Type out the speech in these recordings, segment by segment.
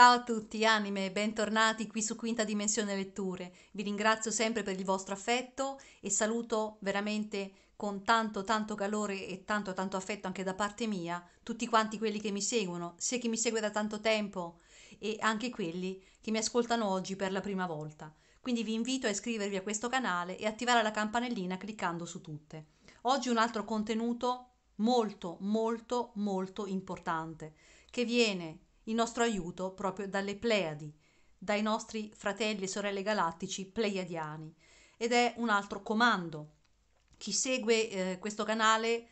Ciao a tutti anime bentornati qui su Quinta Dimensione Letture. Vi ringrazio sempre per il vostro affetto e saluto veramente con tanto tanto calore e tanto tanto affetto anche da parte mia tutti quanti quelli che mi seguono, sia chi mi segue da tanto tempo e anche quelli che mi ascoltano oggi per la prima volta. Quindi vi invito a iscrivervi a questo canale e attivare la campanellina cliccando su tutte. Oggi un altro contenuto molto molto molto importante che viene il nostro aiuto proprio dalle Pleiadi, dai nostri fratelli e sorelle galattici pleiadiani. Ed è un altro comando. Chi segue eh, questo canale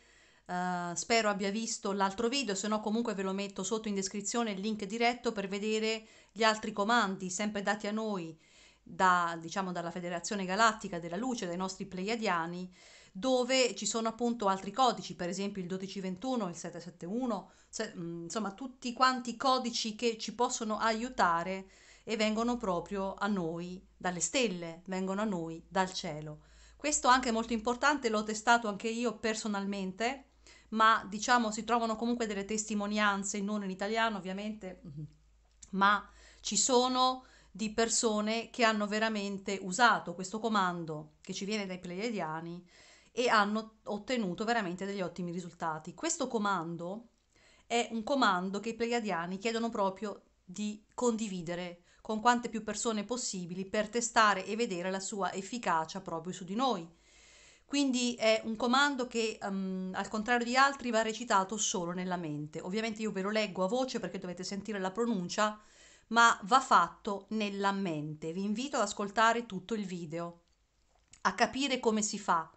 eh, spero abbia visto l'altro video, se no comunque ve lo metto sotto in descrizione il link diretto per vedere gli altri comandi sempre dati a noi da, diciamo, dalla Federazione Galattica della Luce, dai nostri pleiadiani dove ci sono appunto altri codici, per esempio il 1221, il 771, se, mm, insomma tutti quanti codici che ci possono aiutare e vengono proprio a noi dalle stelle, vengono a noi dal cielo. Questo anche è molto importante, l'ho testato anche io personalmente, ma diciamo si trovano comunque delle testimonianze, non in italiano ovviamente, ma ci sono di persone che hanno veramente usato questo comando che ci viene dai Pleiadiani e hanno ottenuto veramente degli ottimi risultati. Questo comando è un comando che i pleiadiani chiedono proprio di condividere con quante più persone possibili per testare e vedere la sua efficacia proprio su di noi. Quindi è un comando che, um, al contrario di altri, va recitato solo nella mente. Ovviamente io ve lo leggo a voce perché dovete sentire la pronuncia, ma va fatto nella mente. Vi invito ad ascoltare tutto il video, a capire come si fa,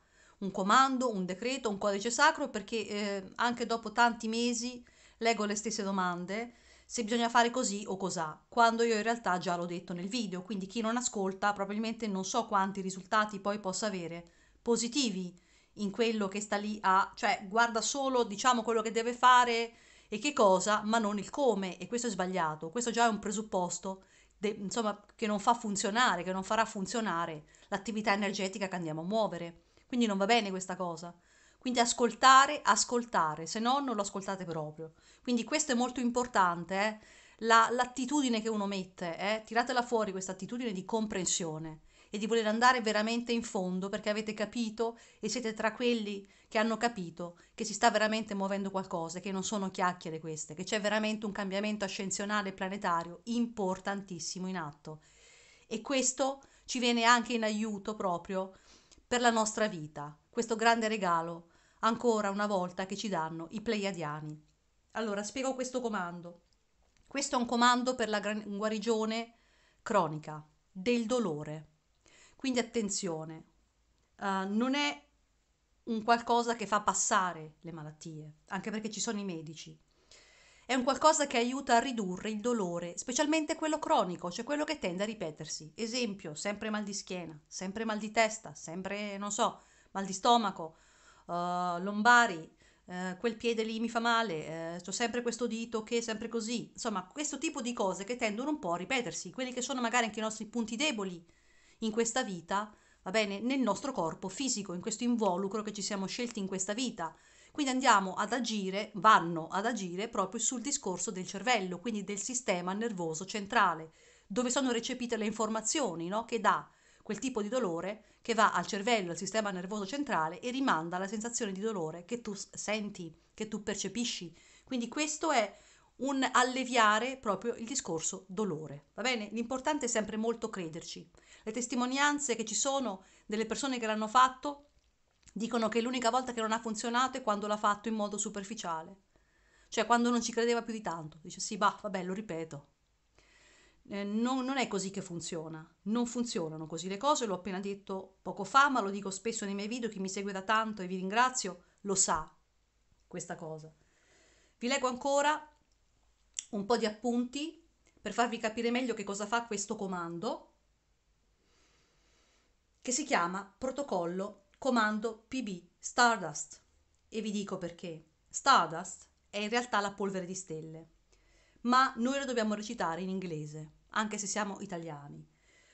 un comando, un decreto, un codice sacro, perché eh, anche dopo tanti mesi leggo le stesse domande, se bisogna fare così o cos'ha, quando io in realtà già l'ho detto nel video, quindi chi non ascolta probabilmente non so quanti risultati poi possa avere positivi in quello che sta lì a, cioè guarda solo diciamo quello che deve fare e che cosa, ma non il come e questo è sbagliato, questo già è un presupposto de, insomma che non fa funzionare, che non farà funzionare l'attività energetica che andiamo a muovere. Quindi non va bene questa cosa. Quindi ascoltare, ascoltare, se no non lo ascoltate proprio. Quindi questo è molto importante, eh? La, l'attitudine che uno mette, eh? tiratela fuori questa attitudine di comprensione e di voler andare veramente in fondo perché avete capito e siete tra quelli che hanno capito che si sta veramente muovendo qualcosa, che non sono chiacchiere queste, che c'è veramente un cambiamento ascensionale e planetario importantissimo in atto. E questo ci viene anche in aiuto proprio per la nostra vita, questo grande regalo ancora una volta che ci danno i Pleiadiani. Allora, spiego questo comando. Questo è un comando per la guarigione cronica del dolore. Quindi attenzione, uh, non è un qualcosa che fa passare le malattie, anche perché ci sono i medici. È un qualcosa che aiuta a ridurre il dolore, specialmente quello cronico, cioè quello che tende a ripetersi. Esempio, sempre mal di schiena, sempre mal di testa, sempre, non so, mal di stomaco, uh, lombari, uh, quel piede lì mi fa male, uh, eh, ho sempre questo dito che è sempre così. Insomma, questo tipo di cose che tendono un po' a ripetersi, quelli che sono magari anche i nostri punti deboli in questa vita, va bene, nel nostro corpo fisico, in questo involucro che ci siamo scelti in questa vita. Quindi andiamo ad agire, vanno ad agire proprio sul discorso del cervello, quindi del sistema nervoso centrale, dove sono recepite le informazioni no? che dà quel tipo di dolore che va al cervello, al sistema nervoso centrale e rimanda alla sensazione di dolore che tu senti, che tu percepisci. Quindi questo è un alleviare proprio il discorso dolore. Va bene? L'importante è sempre molto crederci. Le testimonianze che ci sono delle persone che l'hanno fatto Dicono che l'unica volta che non ha funzionato è quando l'ha fatto in modo superficiale, cioè quando non ci credeva più di tanto. Dice sì, bah, vabbè, lo ripeto. Eh, non, non è così che funziona, non funzionano così le cose, l'ho appena detto poco fa, ma lo dico spesso nei miei video, chi mi segue da tanto e vi ringrazio lo sa questa cosa. Vi leggo ancora un po' di appunti per farvi capire meglio che cosa fa questo comando che si chiama protocollo comando PB Stardust. E vi dico perché. Stardust è in realtà la polvere di stelle, ma noi lo dobbiamo recitare in inglese, anche se siamo italiani.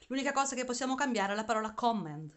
L'unica cosa che possiamo cambiare è la parola command,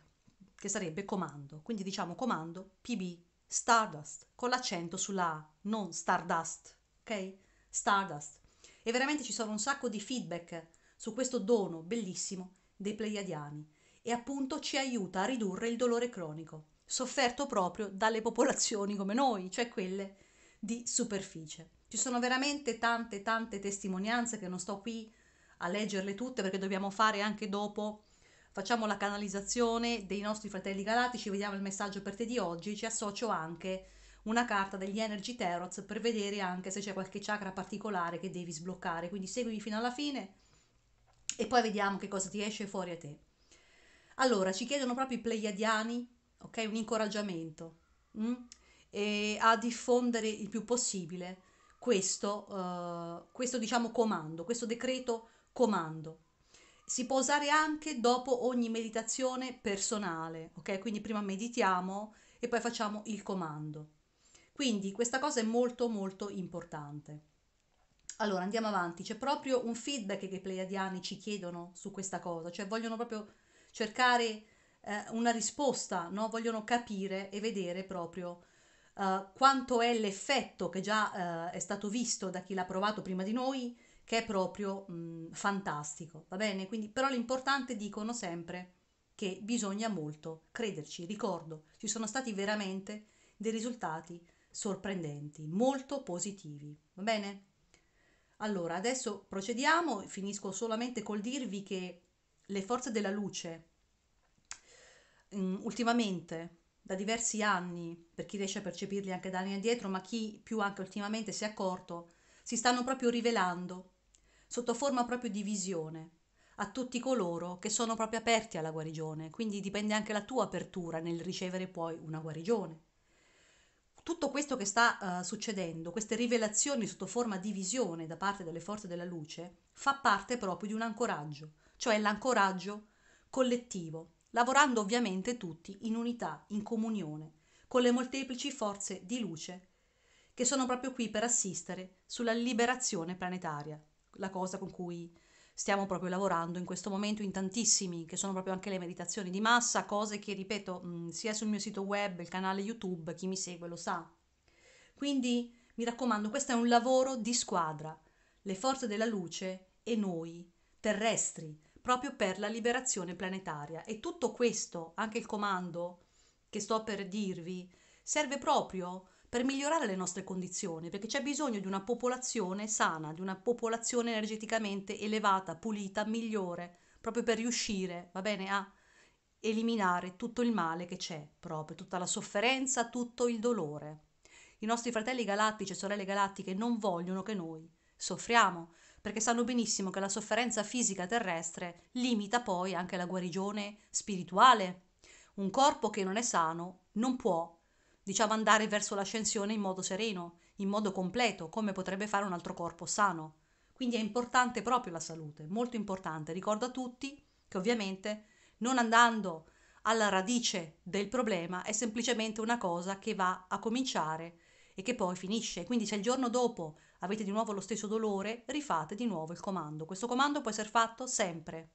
che sarebbe comando. Quindi diciamo comando PB Stardust con l'accento sulla A, non Stardust, ok? Stardust. E veramente ci sono un sacco di feedback su questo dono bellissimo dei Pleiadiani e appunto ci aiuta a ridurre il dolore cronico, sofferto proprio dalle popolazioni come noi, cioè quelle di superficie. Ci sono veramente tante tante testimonianze che non sto qui a leggerle tutte perché dobbiamo fare anche dopo facciamo la canalizzazione dei nostri fratelli galattici, vediamo il messaggio per te di oggi, ci associo anche una carta degli Energy Tarots per vedere anche se c'è qualche chakra particolare che devi sbloccare, quindi seguimi fino alla fine e poi vediamo che cosa ti esce fuori a te. Allora, ci chiedono proprio i pleiadiani, ok? Un incoraggiamento mh? Mm? e a diffondere il più possibile questo, uh, questo, diciamo, comando, questo decreto comando. Si può usare anche dopo ogni meditazione personale, ok? Quindi prima meditiamo e poi facciamo il comando. Quindi questa cosa è molto molto importante. Allora andiamo avanti, c'è proprio un feedback che i pleiadiani ci chiedono su questa cosa, cioè vogliono proprio cercare eh, una risposta, no? vogliono capire e vedere proprio eh, quanto è l'effetto che già eh, è stato visto da chi l'ha provato prima di noi, che è proprio mh, mm, fantastico, va bene? Quindi, però l'importante dicono sempre che bisogna molto crederci, ricordo, ci sono stati veramente dei risultati sorprendenti, molto positivi, va bene? Allora, adesso procediamo, finisco solamente col dirvi che le forze della luce mm, ultimamente da diversi anni, per chi riesce a percepirli anche da anni addietro, ma chi più anche ultimamente si è accorto, si stanno proprio rivelando sotto forma proprio di visione a tutti coloro che sono proprio aperti alla guarigione, quindi dipende anche la tua apertura nel ricevere poi una guarigione. Tutto questo che sta uh, succedendo, queste rivelazioni sotto forma di visione da parte delle forze della luce, fa parte proprio di un ancoraggio, cioè l'ancoraggio collettivo, lavorando ovviamente tutti in unità, in comunione, con le molteplici forze di luce che sono proprio qui per assistere sulla liberazione planetaria, la cosa con cui stiamo proprio lavorando in questo momento in tantissimi, che sono proprio anche le meditazioni di massa, cose che ripeto mm, sia sul mio sito web, il canale YouTube, chi mi segue lo sa. Quindi mi raccomando, questo è un lavoro di squadra, le forze della luce e noi terrestri proprio per la liberazione planetaria. E tutto questo, anche il comando che sto per dirvi, serve proprio per migliorare le nostre condizioni, perché c'è bisogno di una popolazione sana, di una popolazione energeticamente elevata, pulita, migliore, proprio per riuscire, va bene, a eliminare tutto il male che c'è, proprio tutta la sofferenza, tutto il dolore. I nostri fratelli galattici e sorelle galattiche non vogliono che noi soffriamo, perché sanno benissimo che la sofferenza fisica terrestre limita poi anche la guarigione spirituale. Un corpo che non è sano non può, diciamo, andare verso l'ascensione in modo sereno, in modo completo, come potrebbe fare un altro corpo sano. Quindi è importante proprio la salute, molto importante. Ricordo a tutti che ovviamente non andando alla radice del problema è semplicemente una cosa che va a cominciare e che poi finisce. Quindi se il giorno dopo avete di nuovo lo stesso dolore, rifate di nuovo il comando. Questo comando può essere fatto sempre.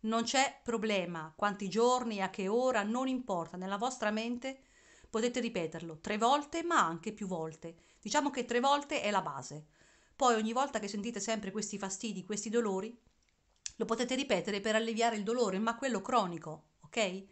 Non c'è problema quanti giorni, a che ora, non importa, nella vostra mente potete ripeterlo tre volte ma anche più volte. Diciamo che tre volte è la base. Poi ogni volta che sentite sempre questi fastidi, questi dolori, lo potete ripetere per alleviare il dolore, ma quello cronico, ok?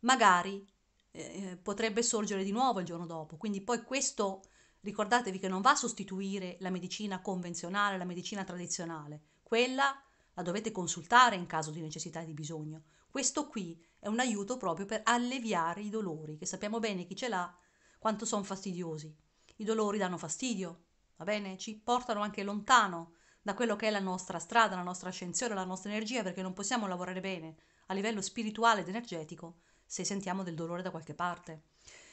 Magari eh, eh potrebbe sorgere di nuovo il giorno dopo, quindi poi questo Ricordatevi che non va a sostituire la medicina convenzionale, la medicina tradizionale. Quella la dovete consultare in caso di necessità e di bisogno. Questo qui è un aiuto proprio per alleviare i dolori, che sappiamo bene chi ce l'ha, quanto sono fastidiosi. I dolori danno fastidio, va bene? Ci portano anche lontano da quello che è la nostra strada, la nostra ascensione, la nostra energia, perché non possiamo lavorare bene a livello spirituale ed energetico se sentiamo del dolore da qualche parte.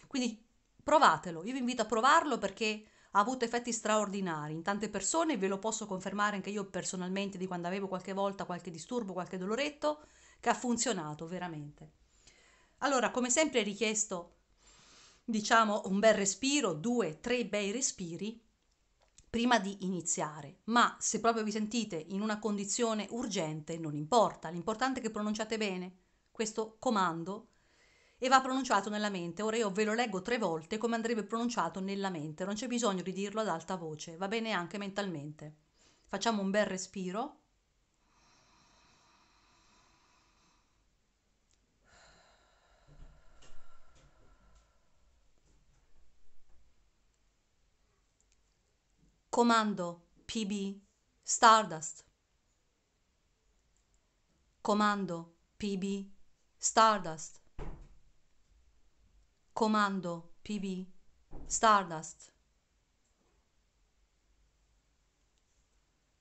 Quindi Provatelo, io vi invito a provarlo perché ha avuto effetti straordinari in tante persone, ve lo posso confermare anche io personalmente di quando avevo qualche volta qualche disturbo, qualche doloretto, che ha funzionato veramente. Allora, come sempre è richiesto, diciamo, un bel respiro, due, tre bei respiri prima di iniziare, ma se proprio vi sentite in una condizione urgente, non importa, l'importante è che pronunciate bene questo comando e va pronunciato nella mente. Ora io ve lo leggo tre volte come andrebbe pronunciato nella mente, non c'è bisogno di dirlo ad alta voce, va bene anche mentalmente. Facciamo un bel respiro. Comando PB Stardust. Comando PB Stardust. Comando, PB, Stardust.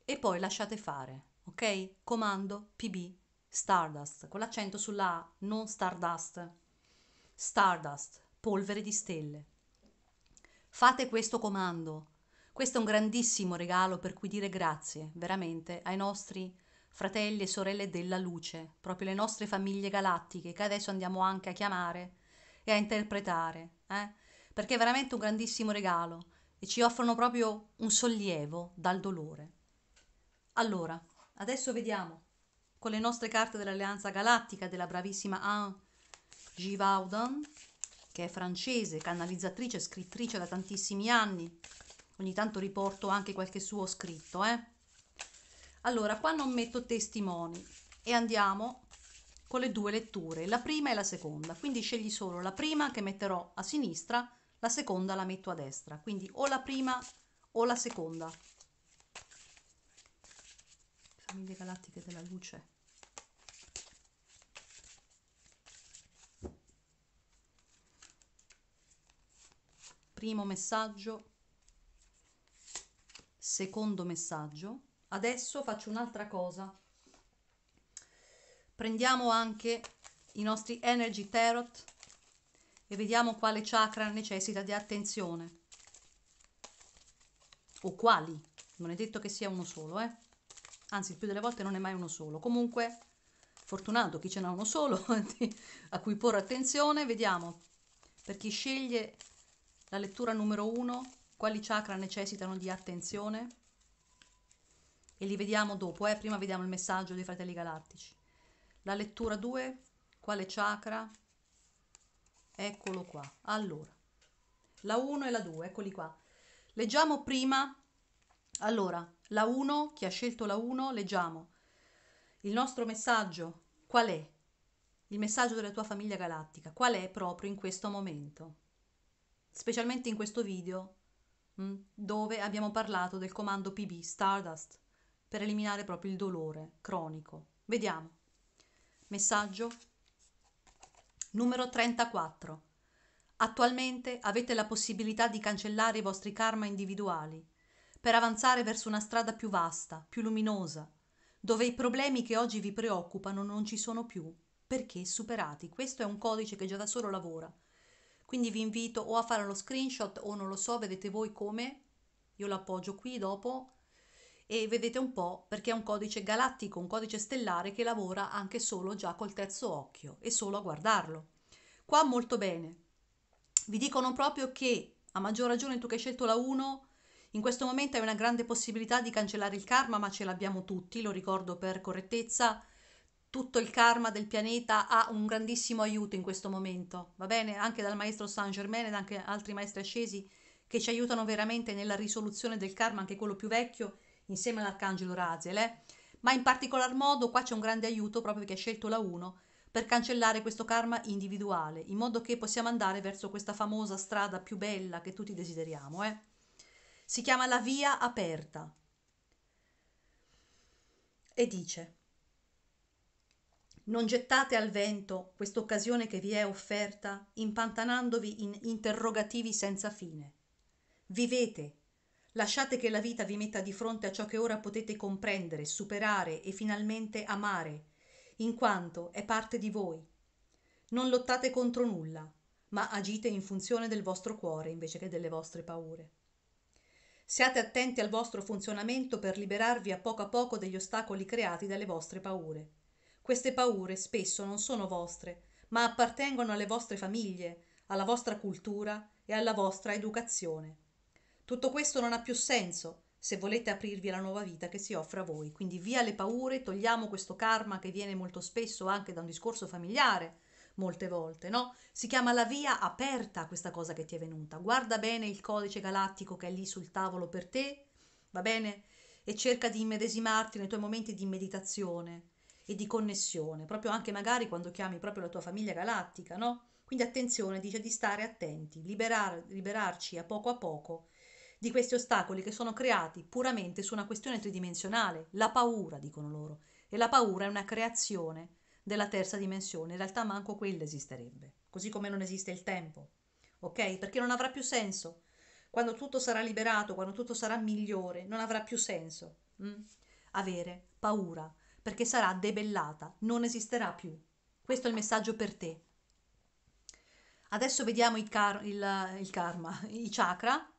E poi lasciate fare, ok? Comando, PB, Stardust, con l'accento sulla A, non Stardust. Stardust, polvere di stelle. Fate questo comando. Questo è un grandissimo regalo per cui dire grazie, veramente, ai nostri fratelli e sorelle della luce, proprio le nostre famiglie galattiche che adesso andiamo anche a chiamare e a interpretare, eh? perché è veramente un grandissimo regalo e ci offrono proprio un sollievo dal dolore. Allora, adesso vediamo con le nostre carte dell'Alleanza Galattica della bravissima Anne Givaudan, che è francese, canalizzatrice, scrittrice da tantissimi anni. Ogni tanto riporto anche qualche suo scritto, eh? Allora, qua non metto testimoni e andiamo con le due letture, la prima e la seconda, quindi scegli solo la prima che metterò a sinistra, la seconda la metto a destra, quindi o la prima o la seconda. Famiglie galattiche della luce. Primo messaggio, secondo messaggio. Adesso faccio un'altra cosa Prendiamo anche i nostri Energy Tarot e vediamo quale chakra necessita di attenzione. O quali, non è detto che sia uno solo, eh? Anzi, il più delle volte non è mai uno solo. Comunque, fortunato chi ce n'ha uno solo a cui porre attenzione, vediamo per chi sceglie la lettura numero uno quali chakra necessitano di attenzione e li vediamo dopo, eh? prima vediamo il messaggio dei fratelli galattici. La lettura 2, quale chakra? Eccolo qua. Allora, la 1 e la 2, eccoli qua. Leggiamo prima, allora, la 1, chi ha scelto la 1, leggiamo. Il nostro messaggio, qual è? Il messaggio della tua famiglia galattica, qual è proprio in questo momento? Specialmente in questo video mm, dove abbiamo parlato del comando PB Stardust per eliminare proprio il dolore cronico. Vediamo. Messaggio numero 34. Attualmente avete la possibilità di cancellare i vostri karma individuali per avanzare verso una strada più vasta, più luminosa, dove i problemi che oggi vi preoccupano non ci sono più, perché superati. Questo è un codice che già da solo lavora. Quindi vi invito o a fare lo screenshot o non lo so, vedete voi come. Io l'appoggio qui dopo e vedete un po' perché è un codice galattico, un codice stellare che lavora anche solo già col terzo occhio e solo a guardarlo. Qua molto bene. Vi dicono proprio che, a maggior ragione tu che hai scelto la 1, in questo momento hai una grande possibilità di cancellare il karma, ma ce l'abbiamo tutti, lo ricordo per correttezza. Tutto il karma del pianeta ha un grandissimo aiuto in questo momento, va bene? Anche dal maestro Saint Germain ed anche altri maestri ascesi che ci aiutano veramente nella risoluzione del karma, anche quello più vecchio, insieme all'Arcangelo Razele, ma in particolar modo qua c'è un grande aiuto proprio perché ha scelto la 1 per cancellare questo karma individuale, in modo che possiamo andare verso questa famosa strada più bella che tutti desideriamo. Eh? Si chiama la via aperta e dice non gettate al vento quest'occasione che vi è offerta impantanandovi in interrogativi senza fine. Vivete Lasciate che la vita vi metta di fronte a ciò che ora potete comprendere, superare e finalmente amare, in quanto è parte di voi. Non lottate contro nulla, ma agite in funzione del vostro cuore invece che delle vostre paure. Siate attenti al vostro funzionamento per liberarvi a poco a poco degli ostacoli creati dalle vostre paure. Queste paure spesso non sono vostre, ma appartengono alle vostre famiglie, alla vostra cultura e alla vostra educazione. Tutto questo non ha più senso se volete aprirvi alla nuova vita che si offre a voi. Quindi via le paure, togliamo questo karma che viene molto spesso anche da un discorso familiare, molte volte, no? Si chiama la via aperta a questa cosa che ti è venuta. Guarda bene il codice galattico che è lì sul tavolo per te, va bene? E cerca di immedesimarti nei tuoi momenti di meditazione e di connessione, proprio anche magari quando chiami proprio la tua famiglia galattica, no? Quindi attenzione, dice di stare attenti, liberar, liberarci a poco a poco di questi ostacoli che sono creati puramente su una questione tridimensionale, la paura, dicono loro, e la paura è una creazione della terza dimensione, in realtà manco quella esisterebbe, così come non esiste il tempo, ok? Perché non avrà più senso. Quando tutto sarà liberato, quando tutto sarà migliore, non avrà più senso mm? avere paura, perché sarà debellata, non esisterà più. Questo è il messaggio per te. Adesso vediamo il, car- il, il karma, i chakra,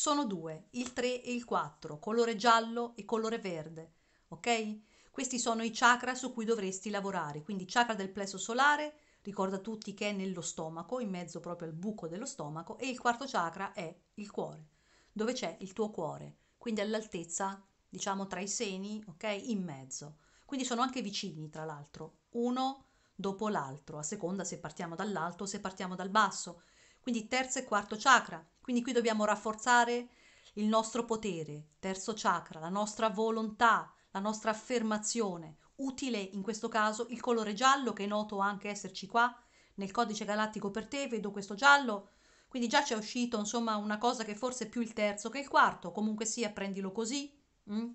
sono due, il 3 e il 4, colore giallo e colore verde, ok? Questi sono i chakra su cui dovresti lavorare, quindi chakra del plesso solare, ricorda a tutti che è nello stomaco, in mezzo proprio al buco dello stomaco, e il quarto chakra è il cuore, dove c'è il tuo cuore, quindi all'altezza, diciamo, tra i seni, ok? In mezzo. Quindi sono anche vicini, tra l'altro, uno dopo l'altro, a seconda se partiamo dall'alto o se partiamo dal basso quindi terzo e quarto chakra. Quindi qui dobbiamo rafforzare il nostro potere, terzo chakra, la nostra volontà, la nostra affermazione. Utile in questo caso il colore giallo che è noto anche esserci qua nel codice galattico per te, vedo questo giallo. Quindi già ci è uscito, insomma, una cosa che forse è più il terzo che il quarto, comunque sia, prendilo così. Mm?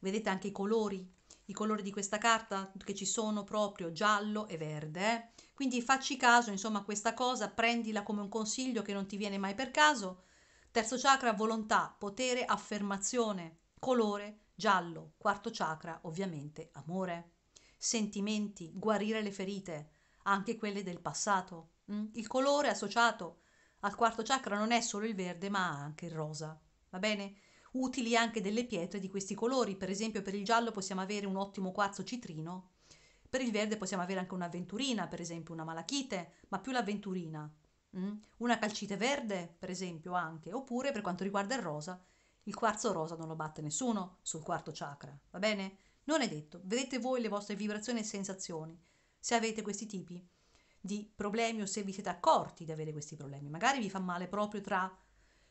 Vedete anche i colori, i colori di questa carta che ci sono proprio giallo e verde, eh? Quindi facci caso, insomma, a questa cosa, prendila come un consiglio che non ti viene mai per caso. Terzo chakra, volontà, potere, affermazione, colore, giallo. Quarto chakra, ovviamente, amore. Sentimenti, guarire le ferite, anche quelle del passato. Mm? Il colore associato al quarto chakra non è solo il verde, ma anche il rosa. Va bene? Utili anche delle pietre di questi colori, per esempio per il giallo possiamo avere un ottimo quarzo citrino per il verde possiamo avere anche un'avventurina, per esempio una malachite, ma più l'avventurina. Mm? Una calcite verde, per esempio, anche. Oppure, per quanto riguarda il rosa, il quarzo rosa non lo batte nessuno sul quarto chakra, va bene? Non è detto. Vedete voi le vostre vibrazioni e sensazioni. Se avete questi tipi di problemi o se vi siete accorti di avere questi problemi. Magari vi fa male proprio tra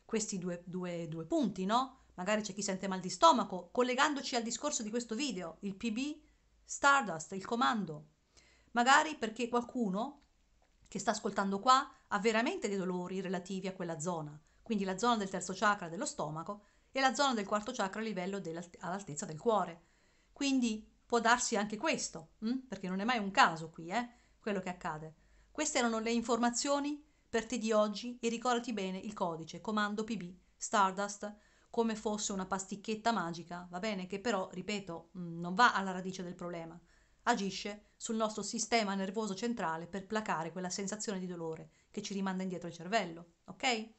questi due, due, due punti, no? Magari c'è chi sente mal di stomaco. Collegandoci al discorso di questo video, il PB Stardust, il comando. Magari perché qualcuno che sta ascoltando qua ha veramente dei dolori relativi a quella zona, quindi la zona del terzo chakra dello stomaco e la zona del quarto chakra a livello all'altezza del cuore. Quindi può darsi anche questo, mh? Hm? perché non è mai un caso qui, eh? quello che accade. Queste erano le informazioni per te di oggi e ricordati bene il codice comando PB Stardust come fosse una pasticchetta magica, va bene, che però, ripeto, mm, non va alla radice del problema. Agisce sul nostro sistema nervoso centrale per placare quella sensazione di dolore che ci rimanda indietro il cervello, ok?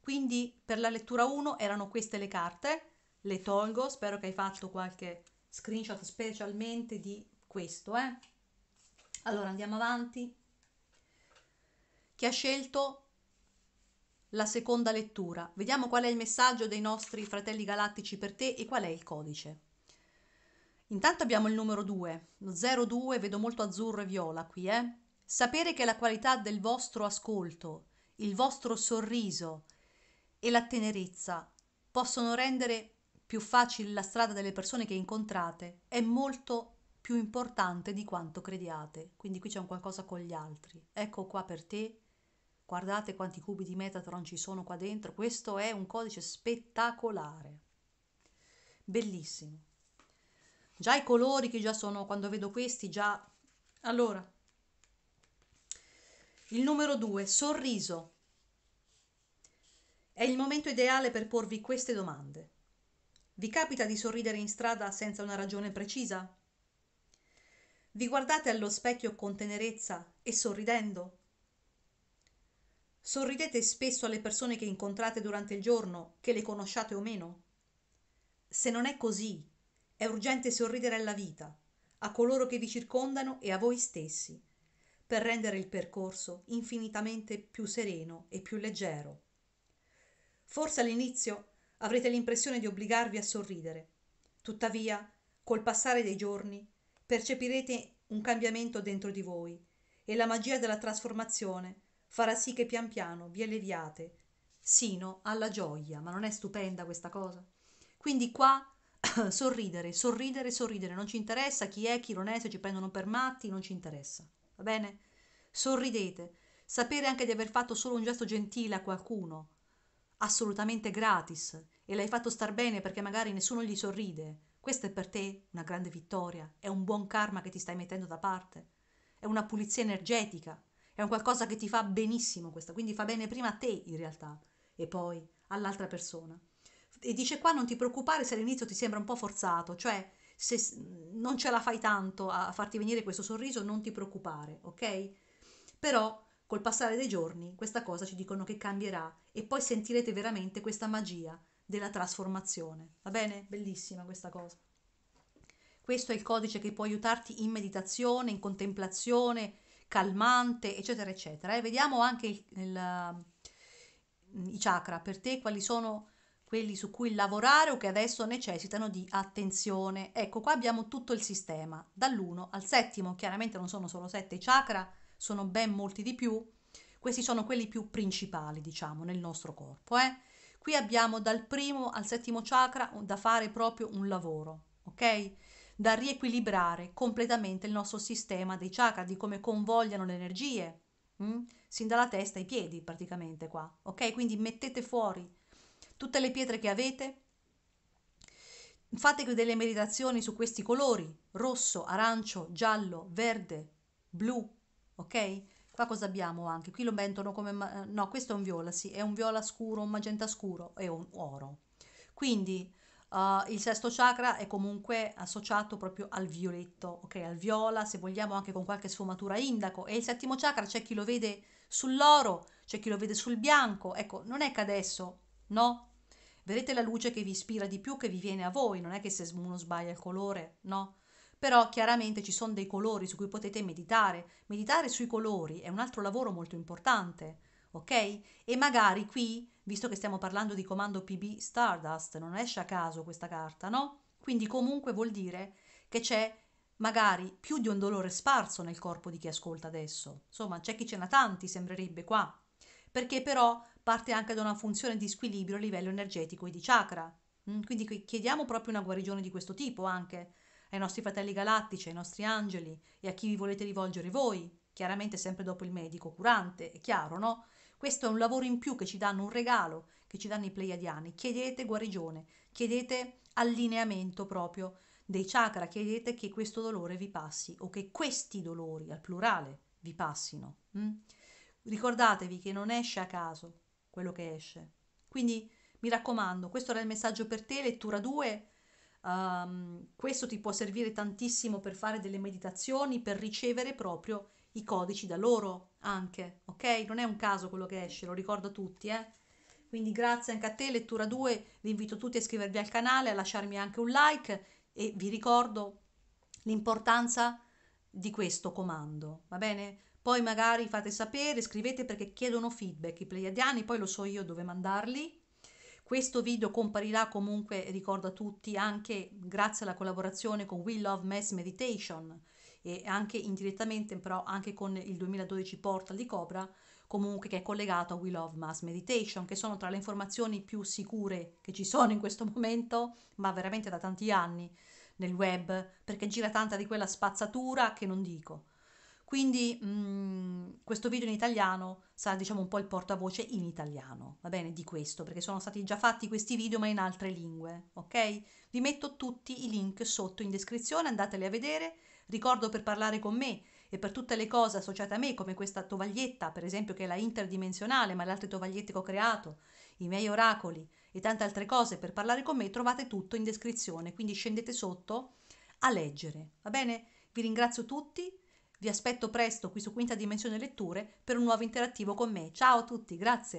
Quindi per la lettura 1 erano queste le carte, le tolgo, spero che hai fatto qualche screenshot specialmente di questo, eh? Allora andiamo avanti. Chi ha scelto la seconda lettura. Vediamo qual è il messaggio dei nostri fratelli galattici per te e qual è il codice. Intanto abbiamo il numero 2, lo 02, vedo molto azzurro e viola qui, eh? Sapere che la qualità del vostro ascolto, il vostro sorriso e la tenerezza possono rendere più facile la strada delle persone che incontrate è molto più importante di quanto crediate. Quindi qui c'è un qualcosa con gli altri. Ecco qua per te Guardate quanti cubi di Metatron ci sono qua dentro. Questo è un codice spettacolare. Bellissimo. Già i colori che già sono, quando vedo questi, già... Allora, il numero due, sorriso. È il momento ideale per porvi queste domande. Vi capita di sorridere in strada senza una ragione precisa? Vi guardate allo specchio con tenerezza e sorridendo? Sorridete spesso alle persone che incontrate durante il giorno, che le conosciate o meno? Se non è così, è urgente sorridere alla vita, a coloro che vi circondano e a voi stessi, per rendere il percorso infinitamente più sereno e più leggero. Forse all'inizio avrete l'impressione di obbligarvi a sorridere, tuttavia, col passare dei giorni, percepirete un cambiamento dentro di voi e la magia della trasformazione farà sì che pian piano vi eleviate sino alla gioia. Ma non è stupenda questa cosa? Quindi qua sorridere, sorridere, sorridere, non ci interessa chi è, chi non è, se ci prendono per matti, non ci interessa. Va bene? Sorridete. Sapere anche di aver fatto solo un gesto gentile a qualcuno, assolutamente gratis, e l'hai fatto star bene perché magari nessuno gli sorride. Questa è per te una grande vittoria, è un buon karma che ti stai mettendo da parte, è una pulizia energetica, è un qualcosa che ti fa benissimo questa, quindi fa bene prima a te in realtà e poi all'altra persona. E dice qua non ti preoccupare se all'inizio ti sembra un po' forzato, cioè se non ce la fai tanto a farti venire questo sorriso, non ti preoccupare, ok? Però col passare dei giorni questa cosa ci dicono che cambierà e poi sentirete veramente questa magia della trasformazione. Va bene? Bellissima questa cosa. Questo è il codice che può aiutarti in meditazione, in contemplazione, calmante, eccetera, eccetera. E vediamo anche il, il, i chakra per te quali sono quelli su cui lavorare o che adesso necessitano di attenzione. Ecco, qua abbiamo tutto il sistema, dall'1 al settimo, chiaramente non sono solo sette i chakra, sono ben molti di più. Questi sono quelli più principali, diciamo, nel nostro corpo. Eh? Qui abbiamo dal primo al settimo chakra da fare proprio un lavoro, ok? da riequilibrare completamente il nostro sistema dei chakra, di come convogliano le energie, mh? Mm? sin dalla testa ai piedi praticamente qua, ok? Quindi mettete fuori tutte le pietre che avete, fate delle meditazioni su questi colori, rosso, arancio, giallo, verde, blu, ok? Qua cosa abbiamo anche? Qui lo mettono come... no, questo è un viola, sì, è un viola scuro, un magenta scuro e un oro. Quindi Uh, il sesto chakra è comunque associato proprio al violetto, ok? Al viola, se vogliamo anche con qualche sfumatura indaco. E il settimo chakra c'è chi lo vede sull'oro, c'è chi lo vede sul bianco. Ecco, non è che adesso, no? Vedete la luce che vi ispira di più, che vi viene a voi, non è che se uno sbaglia il colore, no? però chiaramente ci sono dei colori su cui potete meditare. Meditare sui colori è un altro lavoro molto importante ok? E magari qui, visto che stiamo parlando di comando PB Stardust, non esce a caso questa carta, no? Quindi comunque vuol dire che c'è magari più di un dolore sparso nel corpo di chi ascolta adesso. Insomma, c'è chi ce n'ha tanti, sembrerebbe qua, perché però parte anche da una funzione di squilibrio a livello energetico e di chakra. Mm, quindi chiediamo proprio una guarigione di questo tipo anche ai nostri fratelli galattici, ai nostri angeli e a chi vi volete rivolgere voi, chiaramente sempre dopo il medico curante, è chiaro, no? Questo è un lavoro in più che ci danno, un regalo che ci danno i pleiadiani. Chiedete guarigione, chiedete allineamento proprio dei chakra, chiedete che questo dolore vi passi o che questi dolori, al plurale, vi passino. Mm? Ricordatevi che non esce a caso quello che esce. Quindi mi raccomando, questo era il messaggio per te, lettura 2. Um, ehm, questo ti può servire tantissimo per fare delle meditazioni, per ricevere proprio i codici da loro anche, ok? Non è un caso quello che esce, lo ricordo a tutti, eh? Quindi grazie anche a te, Lettura 2, vi invito tutti a iscrivervi al canale, a lasciarmi anche un like e vi ricordo l'importanza di questo comando, va bene? Poi magari fate sapere, scrivete perché chiedono feedback i pleiadiani, poi lo so io dove mandarli. Questo video comparirà comunque, ricordo a tutti, anche grazie alla collaborazione con We Love Mass Meditation, e anche indirettamente però anche con il 2012 Portal di Cobra, comunque che è collegato a We Love Mass Meditation, che sono tra le informazioni più sicure che ci sono in questo momento, ma veramente da tanti anni nel web, perché gira tanta di quella spazzatura che non dico. Quindi mh, mm, questo video in italiano sarà diciamo un po' il portavoce in italiano, va bene, di questo, perché sono stati già fatti questi video ma in altre lingue, ok? Vi metto tutti i link sotto in descrizione, andateli a vedere Ricordo per parlare con me e per tutte le cose associate a me, come questa tovaglietta, per esempio, che è la interdimensionale, ma le altre tovagliette che ho creato, i miei oracoli e tante altre cose per parlare con me, trovate tutto in descrizione, quindi scendete sotto a leggere. Va bene? Vi ringrazio tutti, vi aspetto presto qui su Quinta Dimensione Letture per un nuovo interattivo con me. Ciao a tutti, grazie.